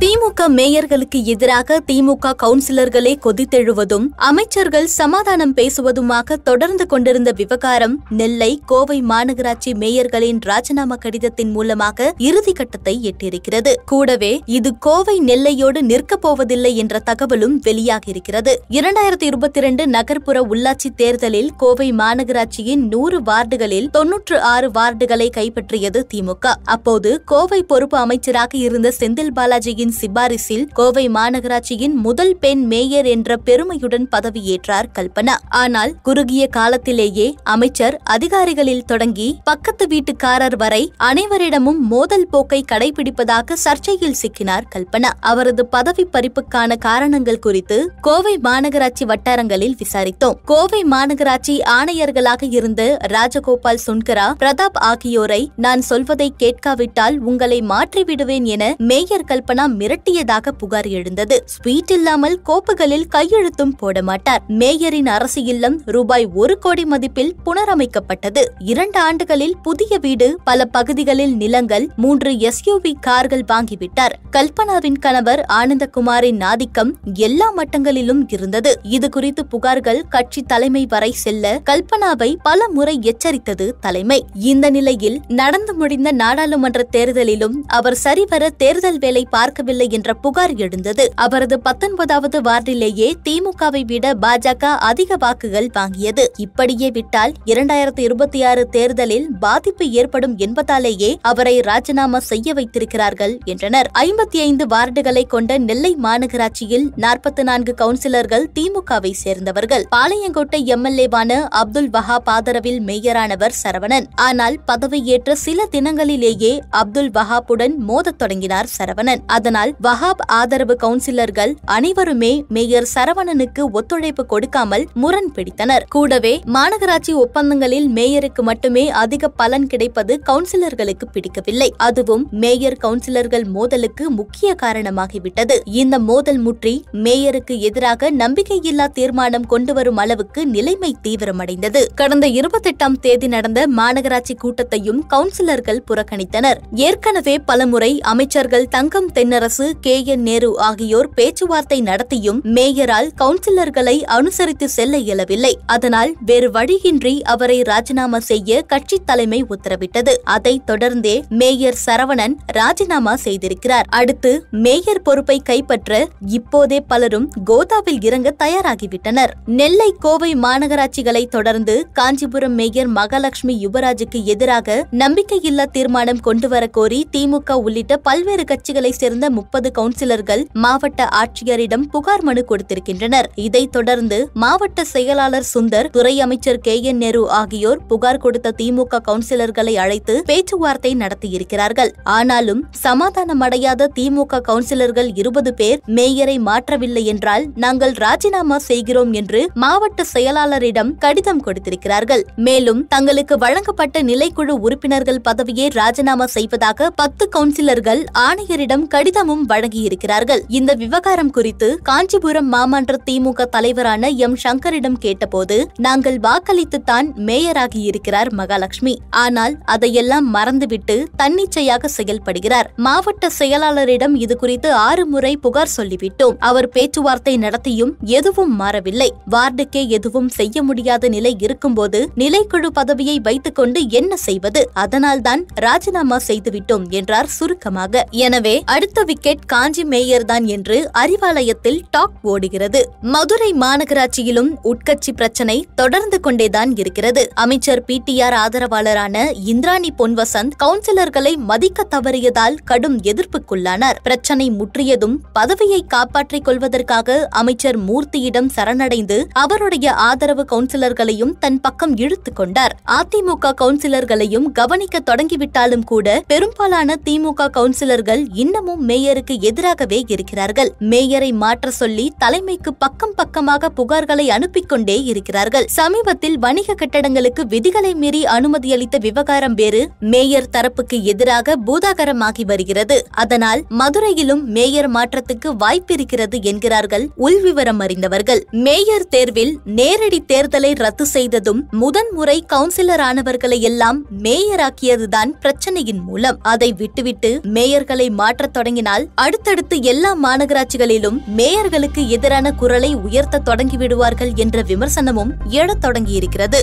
திமுக மேயர்களுக்கு எதிராக திமுக கவுன்சிலர்களே கொதித்தெழுவதும் அமைச்சர்கள் சமாதானம் பேசுவதுமாக தொடர்ந்து கொண்டிருந்த விவகாரம் நெல்லை கோவை மாநகராட்சி மேயர்களின் ராஜினாமா கடிதத்தின் மூலமாக இறுதிக்கட்டத்தை எட்டியிருக்கிறது கூடவே இது கோவை நெல்லையோடு நிற்கப் போவதில்லை என்ற தகவலும் வெளியாகியிருக்கிறது இரண்டாயிரத்தி இருபத்தி இரண்டு நகர்ப்புற உள்ளாட்சி தேர்தலில் கோவை மாநகராட்சியின் நூறு வார்டுகளில் தொன்னூற்று ஆறு வார்டுகளை கைப்பற்றியது திமுக அப்போது கோவை பொறுப்பு அமைச்சராக இருந்த செந்தில் பாலாஜியின் கட்சியின் சிபாரிசில் கோவை மாநகராட்சியின் முதல் பெண் மேயர் என்ற பெருமையுடன் பதவியேற்றார் கல்பனா ஆனால் குறுகிய காலத்திலேயே அமைச்சர் அதிகாரிகளில் தொடங்கி பக்கத்து வீட்டுக்காரர் வரை அனைவரிடமும் மோதல் போக்கை கடைபிடிப்பதாக சர்ச்சையில் சிக்கினார் கல்பனா அவரது பதவி பறிப்புக்கான காரணங்கள் குறித்து கோவை மாநகராட்சி வட்டாரங்களில் விசாரித்தோம் கோவை மாநகராட்சி ஆணையர்களாக இருந்த ராஜகோபால் சுன்கரா பிரதாப் ஆகியோரை நான் சொல்வதை கேட்காவிட்டால் உங்களை மாற்றிவிடுவேன் என மேயர் கல்பனா மிரட்டியதாக புகார் எழுந்தது ஸ்வீட் இல்லாமல் கோப்புகளில் கையெழுத்தும் போட மாட்டார் மேயரின் அரசு இல்லம் ரூபாய் ஒரு கோடி மதிப்பில் புனரமைக்கப்பட்டது இரண்டு ஆண்டுகளில் புதிய வீடு பல பகுதிகளில் நிலங்கள் மூன்று எஸ்யூவி கார்கள் வாங்கிவிட்டார் கல்பனாவின் கணவர் ஆனந்தகுமாரின் ஆதிக்கம் எல்லா மட்டங்களிலும் இருந்தது இது குறித்து புகார்கள் கட்சி தலைமை வரை செல்ல கல்பனாவை பல முறை எச்சரித்தது தலைமை இந்த நிலையில் நடந்து முடிந்த நாடாளுமன்ற தேர்தலிலும் அவர் சரிவர தேர்தல் வேலை பார்க்க நடக்கவில்லை என்ற புகார் எழுந்தது அவரது பத்தொன்பதாவது வார்டிலேயே திமுகவை விட பாஜக அதிக வாக்குகள் வாங்கியது இப்படியே விட்டால் இரண்டாயிரத்தி இருபத்தி ஆறு தேர்தலில் பாதிப்பு ஏற்படும் என்பதாலேயே அவரை ராஜினாமா செய்ய வைத்திருக்கிறார்கள் என்றனர் ஐம்பத்தி ஐந்து வார்டுகளை கொண்ட நெல்லை மாநகராட்சியில் நாற்பத்தி நான்கு கவுன்சிலர்கள் திமுகவை சேர்ந்தவர்கள் பாளையங்கோட்டை எம்எல்ஏவான அப்துல் வஹாப் ஆதரவில் மேயரானவர் சரவணன் ஆனால் பதவியேற்ற சில தினங்களிலேயே அப்துல் வஹாப்புடன் மோதத் தொடங்கினார் சரவணன் அதனால் ஆனால் வஹாப் ஆதரவு கவுன்சிலர்கள் அனைவருமே மேயர் சரவணனுக்கு ஒத்துழைப்பு கொடுக்காமல் முரண் பிடித்தனர் கூடவே மாநகராட்சி ஒப்பந்தங்களில் மேயருக்கு மட்டுமே அதிக பலன் கிடைப்பது கவுன்சிலர்களுக்கு பிடிக்கவில்லை அதுவும் மேயர் கவுன்சிலர்கள் மோதலுக்கு முக்கிய காரணமாகிவிட்டது இந்த மோதல் முற்றி மேயருக்கு எதிராக நம்பிக்கையில்லா தீர்மானம் கொண்டுவரும் அளவுக்கு நிலைமை தீவிரமடைந்தது கடந்த இருபத்தெட்டாம் தேதி நடந்த மாநகராட்சி கூட்டத்தையும் கவுன்சிலர்கள் புறக்கணித்தனர் ஏற்கனவே பலமுறை அமைச்சர்கள் தங்கம் தென்னரசு அரசு கே என் நேரு ஆகியோர் பேச்சுவார்த்தை நடத்தியும் மேயரால் கவுன்சிலர்களை அனுசரித்து செல்ல இயலவில்லை அதனால் வேறு வழியின்றி அவரை ராஜினாமா செய்ய கட்சி தலைமை உத்தரவிட்டது அதைத் தொடர்ந்தே மேயர் சரவணன் ராஜினாமா செய்திருக்கிறார் அடுத்து மேயர் பொறுப்பை கைப்பற்ற இப்போதே பலரும் கோதாவில் இறங்க தயாராகிவிட்டனர் நெல்லை கோவை மாநகராட்சிகளை தொடர்ந்து காஞ்சிபுரம் மேயர் மகாலட்சுமி யுவராஜுக்கு எதிராக நம்பிக்கையில்லா தீர்மானம் கொண்டுவர கோரி திமுக உள்ளிட்ட பல்வேறு கட்சிகளை சேர்ந்த முப்பது கவுன்சிலர்கள் மாவட்ட ஆட்சியரிடம் புகார் மனு கொடுத்திருக்கின்றனர் இதைத் தொடர்ந்து மாவட்ட செயலாளர் சுந்தர் துறை அமைச்சர் கே என் நேரு ஆகியோர் புகார் கொடுத்த திமுக கவுன்சிலர்களை அழைத்து பேச்சுவார்த்தை நடத்தியிருக்கிறார்கள் ஆனாலும் சமாதானமடையாத திமுக கவுன்சிலர்கள் இருபது பேர் மேயரை மாற்றவில்லை என்றால் நாங்கள் ராஜினாமா செய்கிறோம் என்று மாவட்ட செயலாளரிடம் கடிதம் கொடுத்திருக்கிறார்கள் மேலும் தங்களுக்கு வழங்கப்பட்ட நிலைக்குழு உறுப்பினர்கள் பதவியை ராஜினாமா செய்வதாக பத்து கவுன்சிலர்கள் ஆணையரிடம் கடிதம் பணமும் வழங்கியிருக்கிறார்கள் இந்த விவகாரம் குறித்து காஞ்சிபுரம் மாமன்ற திமுக தலைவரான எம் சங்கரிடம் கேட்டபோது நாங்கள் வாக்களித்துத்தான் மேயராகி இருக்கிறார் மகாலட்சுமி ஆனால் அதையெல்லாம் மறந்துவிட்டு தன்னிச்சையாக செயல்படுகிறார் மாவட்ட செயலாளரிடம் இது குறித்து ஆறு முறை புகார் சொல்லிவிட்டோம் அவர் பேச்சுவார்த்தை நடத்தியும் எதுவும் மாறவில்லை வார்டுக்கே எதுவும் செய்ய முடியாத நிலை இருக்கும்போது நிலைக்குழு பதவியை வைத்துக் கொண்டு என்ன செய்வது அதனால்தான் ராஜினாமா செய்துவிட்டோம் என்றார் சுருக்கமாக எனவே அடுத்த கிரிக்கெட் காஞ்சி மேயர் தான் என்று அறிவாலயத்தில் டாக் ஓடுகிறது மதுரை மாநகராட்சியிலும் உட்கட்சி பிரச்சனை தொடர்ந்து கொண்டேதான் இருக்கிறது அமைச்சர் பி டி ஆர் ஆதரவாளரான இந்திராணி பொன்வசந்த் கவுன்சிலர்களை மதிக்க தவறியதால் கடும் எதிர்ப்புக்குள்ளானார் பிரச்சனை முற்றியதும் பதவியை காப்பாற்றிக் கொள்வதற்காக அமைச்சர் மூர்த்தியிடம் சரணடைந்து அவருடைய ஆதரவு கவுன்சிலர்களையும் தன் பக்கம் இழுத்துக் கொண்டார் அதிமுக கவுன்சிலர்களையும் கவனிக்க தொடங்கிவிட்டாலும் கூட பெரும்பாலான திமுக கவுன்சிலர்கள் இன்னமும் மேயர் மேயருக்கு எதிராகவே இருக்கிறார்கள் மேயரை மாற்ற சொல்லி தலைமைக்கு பக்கம் பக்கமாக புகார்களை அனுப்பிக் கொண்டே இருக்கிறார்கள் சமீபத்தில் வணிக கட்டடங்களுக்கு விதிகளை மீறி அனுமதி அளித்த விவகாரம் வேறு மேயர் தரப்புக்கு எதிராக பூதாகரமாகி வருகிறது அதனால் மதுரையிலும் மேயர் மாற்றத்துக்கு வாய்ப்பிருக்கிறது என்கிறார்கள் உள்விவரம் அறிந்தவர்கள் மேயர் தேர்வில் நேரடி தேர்தலை ரத்து செய்ததும் முதன்முறை கவுன்சிலர் ஆனவர்களை எல்லாம் மேயராக்கியதுதான் பிரச்சனையின் மூலம் அதை விட்டுவிட்டு மேயர்களை மாற்றத் தொடங்கின இதனால் அடுத்தடுத்து எல்லா மாநகராட்சிகளிலும் மேயர்களுக்கு எதிரான குரலை உயர்த்த தொடங்கிவிடுவார்கள் என்ற விமர்சனமும் எழத் தொடங்கியிருக்கிறது